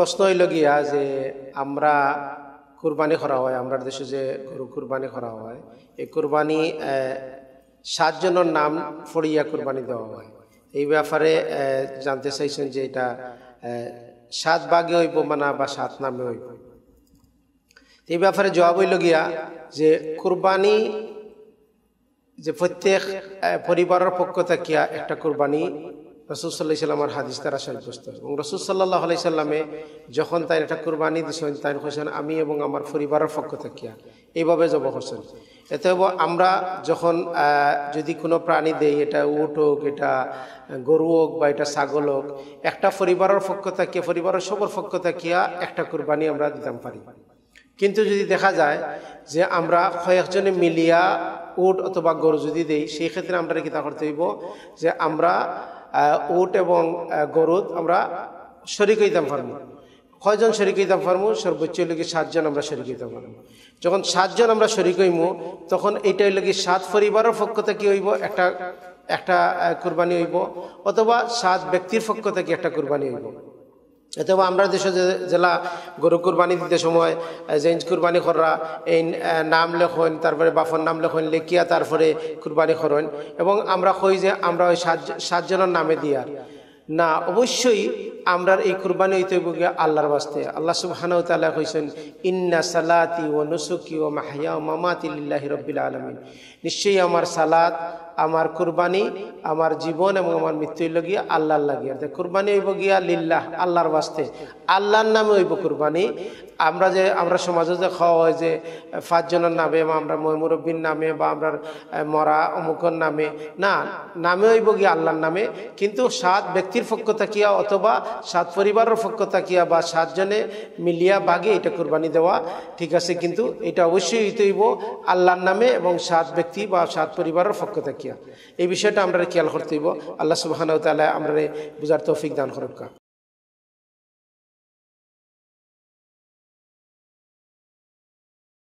প্রশ্ন হইল গিয়া যে আমরা কুরবানি করা হয় আমরা দেশে যে গরু কুরবানি করা হয় এই কুরবানি সাতজনের নাম ফড়িয়া কুরবানি দেওয়া হয় এই ব্যাপারে জানতে চাইছেন যে এটা সাত বাঘে হইব মানা বা সাত নামে হইব এই ব্যাপারে জবাব হইল গিয়া যে কুরবানি যে প্রত্যেক পরিবারের পক্ষ থাকিয়া একটা কুরবানি রসুল সাল্লাহ সাল্লামের হাদিস তারা সাব্যস্ত এবং রসুল সাল্লাহ আলাই সাল্লামে যখন তাই এটা কুরবানি দিছেন তাই হোসেন আমি এবং আমার পরিবারের পক্ষ থাকিয়া এইভাবে জব হোসেন এতে আমরা যখন যদি কোনো প্রাণী দেই এটা উট হোক এটা গরু হোক বা এটা ছাগল হোক একটা পরিবারের পক্ষ থাকিয়া পরিবারের সবর পক্ষ থাকিয়া একটা কুরবানি আমরা দিতাম পারি কিন্তু যদি দেখা যায় যে আমরা কয়েকজনে মিলিয়া উট অথবা গরু যদি দেই সেই ক্ষেত্রে আমরা কী তা করতে হইব যে আমরা উট এবং গরুদ আমরা শরিক হইতাম ফার্মু কয়জন শরিক হইতাম ফার্মু সর্বোচ্চ লোকের সাতজন আমরা শরিক হইতাম ফার্মু যখন সাতজন আমরা শরিক হইমু তখন এইটাই লোকের কি সাত পরিবারের পক্ষতা কি হইব একটা একটা কুরবানি হইব অথবা সাত ব্যক্তির পক্ষতা কি একটা কুরবানি হইব অথবা আমরা দেশে জেলা গরু কুরবানি দিতে সময় জেঞ্জ কুরবানি খররা এই নাম লেখেন তারপরে বাফর নাম লেখেন লেখিয়া তারপরে কুরবানি খরেন এবং আমরা কই যে আমরা ওই সাত সাতজনের নামে দিয়ার না অবশ্যই আমরা এই কুরবানি হইতে গিয়ে আল্লাহর বাস্তে আল্লাহ সুবহানাহু তালা কইসেন ইন্না সালাতি ও নুসুকি ও মাহিয়া ও মামাতি লিল্লাহি রব্বিল আলমিন নিশ্চয়ই আমার সালাত আমার কুরবানি আমার জীবন এবং আমার মৃত্যু হইল গিয়া আল্লাহ লাগিয়া কুরবানি হইব গিয়া লিল্লাহ আল্লাহর বাস্তে আল্লাহর নামে হইব কুরবানি আমরা যে আমরা সমাজে যে খাওয়া হয় যে পাঁচজনের নামে বা আমরা ময়মুরব্বীর নামে বা আমরা মরা অমুকর নামে না নামে হইব গিয়ে আল্লাহর নামে কিন্তু সাত ব্যক্তির পক্ষ থাকিয়া অথবা সাত পরিবারের পক্ষ থাকিয়া বা সাতজনে মিলিয়া বাগে এটা কোরবানি দেওয়া ঠিক আছে কিন্তু এটা অবশ্যই হইব আল্লাহর নামে এবং সাত ব্যক্তি বা সাত পরিবারের পক্ষ থাকিয়া এই বিষয়টা আমরা খেয়াল হইব আল্লাহ সুবাহান তালা আমরা বুঝার তৌফিক দান করবকা